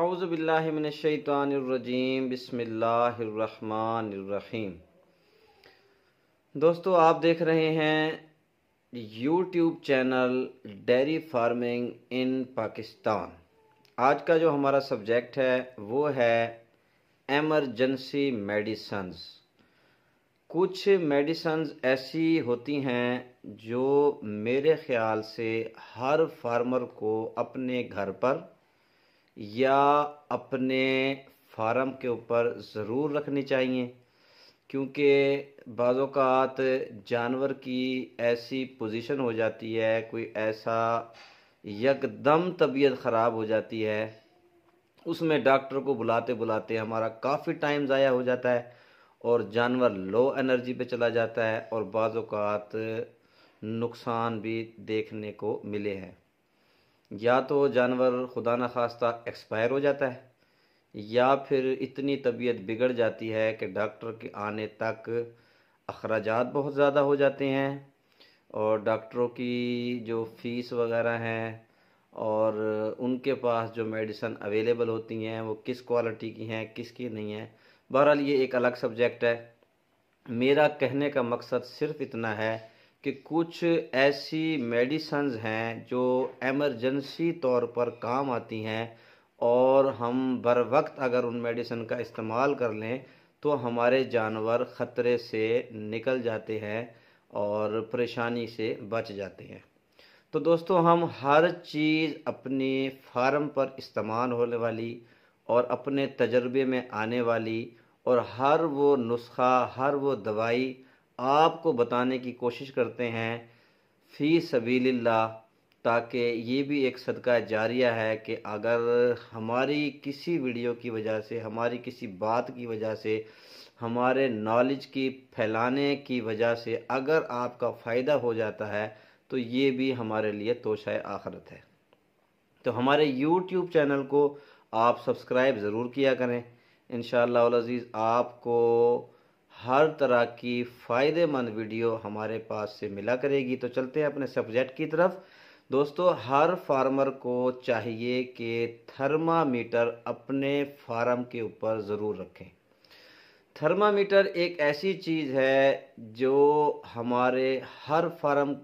अवज़बिल्लिमिनशैतरजीम बसमीम दोस्तों आप देख रहे हैं YouTube channel dairy farming in Pakistan आज का जो हमारा सब्जेक्ट है वो है एमरजेंसी मेडिसन्स कुछ मेडिसन ऐसी होती हैं जो मेरे ख़्याल से हर फार्मर को अपने घर पर या अपने फार्म के ऊपर ज़रूर रखनी चाहिए क्योंकि बाज़ात जानवर की ऐसी पोजीशन हो जाती है कोई ऐसा यकदम तबीयत ख़राब हो जाती है उसमें डॉक्टर को बुलाते बुलाते हमारा काफ़ी टाइम ज़ाया हो जाता है और जानवर लो एनर्जी पे चला जाता है और बाज़ात नुकसान भी देखने को मिले हैं या तो जानवर खुदा न खास्ता एक्सपायर हो जाता है या फिर इतनी तबीयत बिगड़ जाती है कि डॉक्टर के आने तक अखराज बहुत ज़्यादा हो जाते हैं और डॉक्टरों की जो फ़ीस वगैरह हैं और उनके पास जो मेडिसन अवेलेबल होती हैं वो किस क्वालिटी की हैं किस की नहीं है बहरहाल ये एक अलग सब्जेक्ट है मेरा कहने का मकसद सिर्फ इतना है कि कुछ ऐसी मेडिसन्स हैं जो एमरजेंसी तौर पर काम आती हैं और हम बर वक्त अगर उन मेडिसन का इस्तेमाल कर लें तो हमारे जानवर ख़तरे से निकल जाते हैं और परेशानी से बच जाते हैं तो दोस्तों हम हर चीज़ अपने फार्म पर इस्तेमाल होने वाली और अपने तजर्बे में आने वाली और हर वो नुस्खा हर वो दवाई आपको बताने की कोशिश करते हैं फ़ी सबील्ला ताकि ये भी एक सदका जारिया है कि अगर हमारी किसी वीडियो की वजह से हमारी किसी बात की वजह से हमारे नॉलेज की फैलाने की वजह से अगर आपका फ़ायदा हो जाता है तो ये भी हमारे लिए तोशा आखरत है तो हमारे यूट्यूब चैनल को आप सब्सक्राइब ज़रूर किया करें इन शजीज़ आपको हर तरह की फ़ायदेमंद वीडियो हमारे पास से मिला करेगी तो चलते हैं अपने सब्जेक्ट की तरफ दोस्तों हर फार्मर को चाहिए कि थर्मामीटर अपने फार्म के ऊपर ज़रूर रखें थर्मामीटर एक ऐसी चीज़ है जो हमारे हर फार्म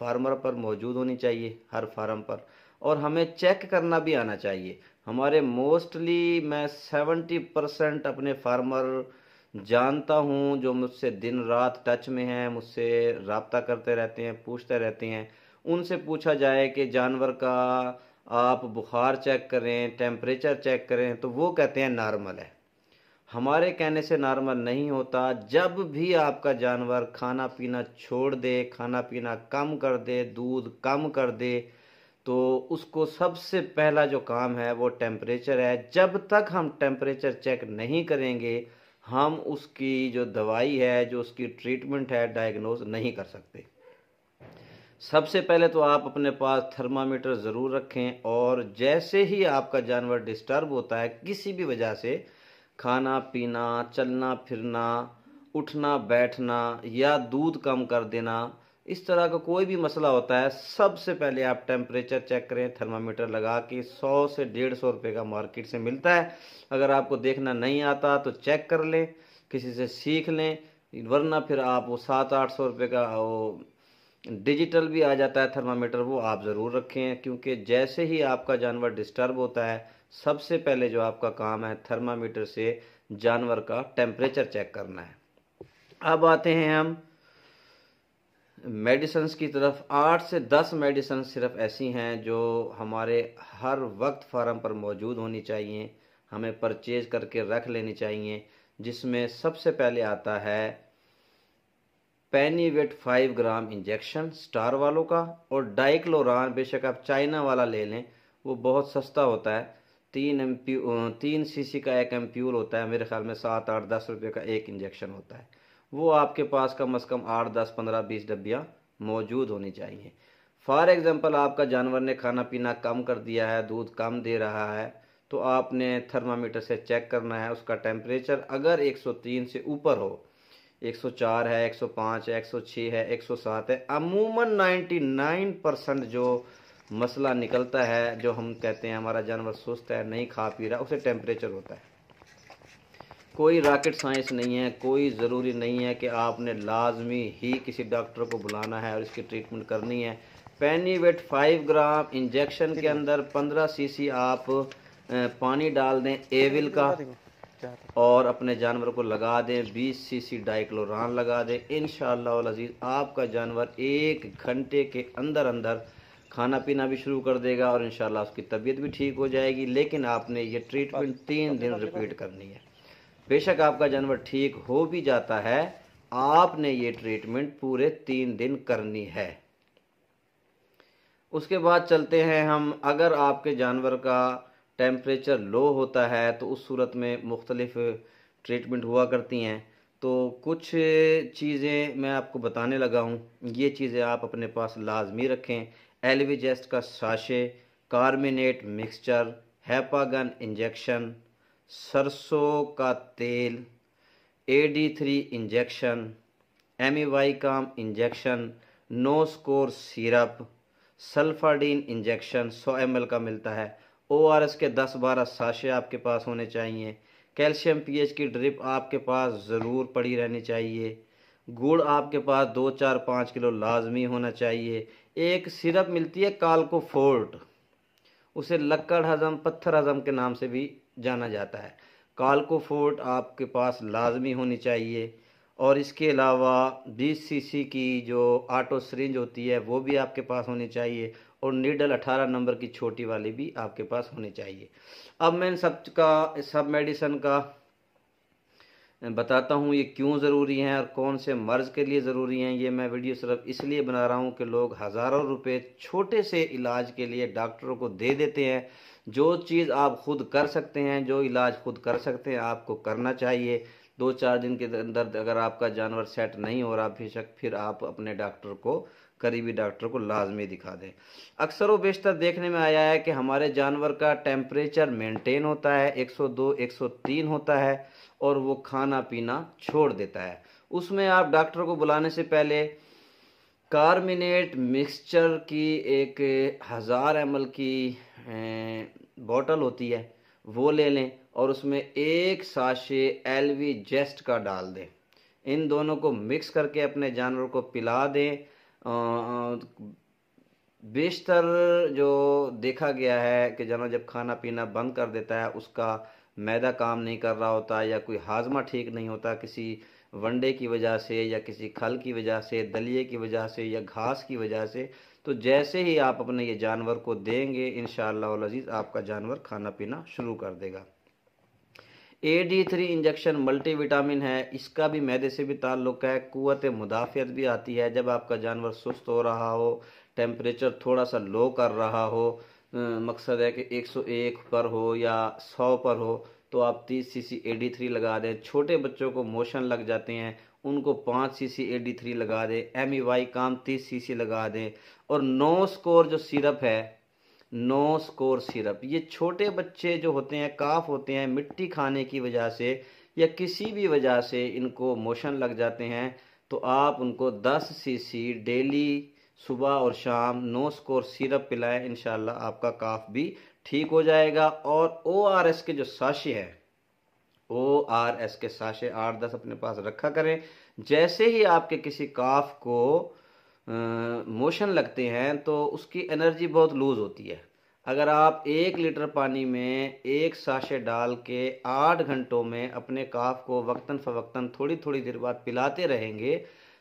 फार्मर पर मौजूद होनी चाहिए हर फार्म पर और हमें चेक करना भी आना चाहिए हमारे मोस्टली मैं सेवेंटी परसेंट अपने फार्मर जानता हूँ जो मुझसे दिन रात टच में हैं मुझसे रबता करते रहते हैं पूछते रहते हैं उनसे पूछा जाए कि जानवर का आप बुखार चेक करें टेम्परेचर चेक करें तो वो कहते हैं नॉर्मल है हमारे कहने से नॉर्मल नहीं होता जब भी आपका जानवर खाना पीना छोड़ दे खाना पीना कम कर दे दूध कम कर दे तो उसको सबसे पहला जो काम है वो टेम्परेचर है जब तक हम टेम्परेचर चेक नहीं करेंगे हम उसकी जो दवाई है जो उसकी ट्रीटमेंट है डायग्नोज नहीं कर सकते सबसे पहले तो आप अपने पास थर्मामीटर ज़रूर रखें और जैसे ही आपका जानवर डिस्टर्ब होता है किसी भी वजह से खाना पीना चलना फिरना उठना बैठना या दूध कम कर देना इस तरह का कोई भी मसला होता है सबसे पहले आप टेम्परेचर चेक करें थर्मामीटर लगा के 100 से डेढ़ सौ रुपये का मार्केट से मिलता है अगर आपको देखना नहीं आता तो चेक कर लें किसी से सीख लें वरना फिर आप वो सात आठ सौ रुपये का वो डिजिटल भी आ जाता है थर्मामीटर वो आप ज़रूर रखें क्योंकि जैसे ही आपका जानवर डिस्टर्ब होता है सबसे पहले जो आपका काम है थर्मामीटर से जानवर का टेम्परेचर चेक करना है अब आते हैं हम मेडिसन की तरफ आठ से दस मेडिसन सिर्फ ऐसी हैं जो हमारे हर वक्त फार्म पर मौजूद होनी चाहिए हमें परचेज करके रख लेनी चाहिए जिसमें सबसे पहले आता है पेनीवेट फाइव ग्राम इंजेक्शन स्टार वालों का और डाइक्लोरान बेशक आप चाइना वाला ले लें वो बहुत सस्ता होता है तीन एम तीन सीसी का एक एम्प्यूल होता है मेरे ख्याल में सात आठ दस रुपये का एक इंजेक्शन होता है वो आपके पास कम अज़ कम आठ दस पंद्रह बीस डब्बियाँ मौजूद होनी चाहिए फॉर एग्ज़ाम्पल आपका जानवर ने खाना पीना कम कर दिया है दूध कम दे रहा है तो आपने थर्मामीटर से चेक करना है उसका टेम्परेचर अगर 103 से ऊपर हो 104 है 105 है 106 है 107 है अमूमन 99 परसेंट जो मसला निकलता है जो हम कहते हैं हमारा जानवर सुस्त है नहीं खा पी रहा उसे टेम्परेचर होता है कोई रॉकेट साइंस नहीं है कोई ज़रूरी नहीं है कि आपने लाजमी ही किसी डॉक्टर को बुलाना है और इसकी ट्रीटमेंट करनी है वेट फाइव ग्राम इंजेक्शन के अंदर पंद्रह सीसी आप पानी डाल दें एविल का और अपने जानवर को लगा दें बीस सी सी डाइक्लोरान लगा दें इन शजीज़ आपका जानवर एक घंटे के अंदर अंदर खाना पीना भी शुरू कर देगा और इन उसकी तबीयत भी ठीक हो जाएगी लेकिन आपने ये ट्रीटमेंट तीन दिन रिपीट करनी है बेशक आपका जानवर ठीक हो भी जाता है आपने ये ट्रीटमेंट पूरे तीन दिन करनी है उसके बाद चलते हैं हम अगर आपके जानवर का टेम्परेचर लो होता है तो उस सूरत में मुख्तलिफ ट्रीटमेंट हुआ करती हैं तो कुछ चीज़ें मैं आपको बताने लगा हूँ ये चीज़ें आप अपने पास लाजमी रखें एलवीजेस्ट का साशे कार्मिनेट मिक्सचर हैपागन इंजेक्शन सरसों का तेल A D three injection M E Y काम इंजेक्शन नो स्कोर सिरप सल्फाडीन इंजेक्शन 100 एम का मिलता है ओ आर एस के 10-12 साशे आपके पास होने चाहिए कैल्शियम पीएच की ड्रिप आपके पास ज़रूर पड़ी रहनी चाहिए गुड़ आपके पास दो चार पाँच किलो लाजमी होना चाहिए एक सिरप मिलती है कालको फोर्ट उसे लक्कड़ हज़म पत्थर हज़म के नाम से भी जाना जाता है कालको फोर्ट आपके पास लाजमी होनी चाहिए और इसके अलावा 20 सीसी की जो आटो सरेंज होती है वो भी आपके पास होनी चाहिए और नीडल 18 नंबर की छोटी वाली भी आपके पास होनी चाहिए अब मैं इन सब का सब मेडिसन का बताता हूँ ये क्यों ज़रूरी हैं और कौन से मर्ज़ के लिए ज़रूरी हैं ये मैं वीडियो सिर्फ इसलिए बना रहा हूँ कि लोग हज़ारों रुपए छोटे से इलाज के लिए डॉक्टरों को दे देते हैं जो चीज़ आप खुद कर सकते हैं जो इलाज खुद कर सकते हैं आपको करना चाहिए दो चार दिन के अंदर अगर आपका जानवर सेट नहीं हो रहा बेशक फिर आप अपने डॉक्टर को करीबी डॉक्टर को लाजमी दिखा दें अक्सर व बेशतर देखने में आया है कि हमारे जानवर का टेम्परेचर मेंटेन होता है 102 103 होता है और वो खाना पीना छोड़ देता है उसमें आप डॉक्टर को बुलाने से पहले कार्मिनेट मिक्सचर की एक हज़ार एम की बोतल होती है वो ले लें और उसमें एक साशे एल वी जेस्ट का डाल दें इन दोनों को मिक्स करके अपने जानवर को पिला दें बेशतर जो देखा गया है कि जानवर जब खाना पीना बंद कर देता है उसका मैदा काम नहीं कर रहा होता या कोई हाजमा ठीक नहीं होता किसी वनडे की वजह से या किसी खल की वजह से दलिए की वजह से या घास की वजह से तो जैसे ही आप अपने ये जानवर को देंगे इन शजीज़ आपका जानवर खाना पीना शुरू कर देगा A D three injection multivitamin है इसका भी मैदे से भी ताल्लुक़ है कुत मुदाफ़ियत भी आती है जब आपका जानवर सुस्त हो रहा हो टेम्परेचर थोड़ा सा लो कर रहा हो मकसद है कि 101 पर हो या 100 पर हो तो आप तीस सी सी ए डी थ्री लगा दें छोटे बच्चों को मोशन लग जाते हैं उनको पाँच सी सी ए डी थ्री लगा दें एम ई वाई काम तीस सी सी लगा दें और नो स्कोर जो सिरप है नो स्कोर सिरप ये छोटे बच्चे जो होते हैं काफ होते हैं मिट्टी खाने की वजह से या किसी भी वजह से इनको मोशन लग जाते हैं तो आप उनको 10 सीसी डेली सुबह और शाम नो स्कोर सिरप पिलाएं इन आपका काफ भी ठीक हो जाएगा और ओ आर एस के जो साशे है ओ आर एस के साशे आठ दस अपने पास रखा करें जैसे ही आपके किसी काफ को मोशन लगते हैं तो उसकी एनर्जी बहुत लूज़ होती है अगर आप एक लीटर पानी में एक साशे डाल के आठ घंटों में अपने काफ को वक्ता फ़वक्ता थोड़ी थोड़ी देर बाद पिलाते रहेंगे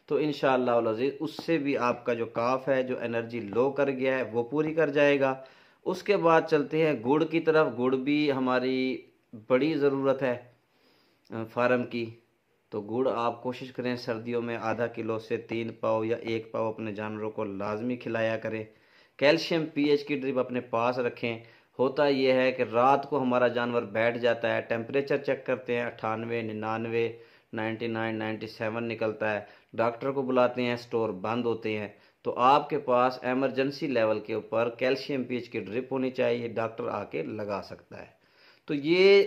तो इन शजीज़ उससे भी आपका जो काफ है जो एनर्जी लो कर गया है वो पूरी कर जाएगा उसके बाद चलते हैं गुड़ की तरफ गुड़ भी हमारी बड़ी ज़रूरत है फार्म की तो गुड़ आप कोशिश करें सर्दियों में आधा किलो से तीन पाव या एक पाव अपने जानवरों को लाजमी खिलाया करें कैल्शियम पीएच की ड्रिप अपने पास रखें होता यह है कि रात को हमारा जानवर बैठ जाता है टेम्परेचर चेक करते हैं अट्ठानवे निन्यानवे 99 निकलता है डॉक्टर को बुलाते हैं स्टोर बंद होते हैं तो आपके पास एमरजेंसी लेवल के ऊपर कैल्शियम पीच की ड्रिप होनी चाहिए डॉक्टर आके लगा सकता है तो ये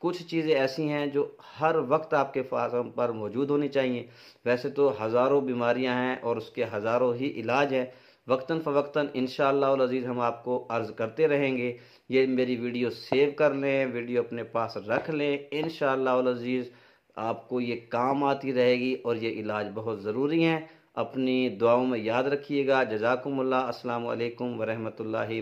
कुछ चीज़ें ऐसी हैं जो हर वक्त आपके पास पर मौजूद होनी चाहिए वैसे तो हज़ारों बीमारियां हैं और उसके हज़ारों ही इलाज हैं वक्ता फ़वक्ता इन शज़ीज़ हम आपको अर्ज़ करते रहेंगे ये मेरी वीडियो सेव कर लें वीडियो अपने पास रख लें इन शज़ीज़ आपको ये काम आती रहेगी और ये इलाज बहुत ज़रूरी है अपनी दुआओं में याद रखिएगा जजाकमल अस्सलाम वालेकुम वरहमतुल्लाहि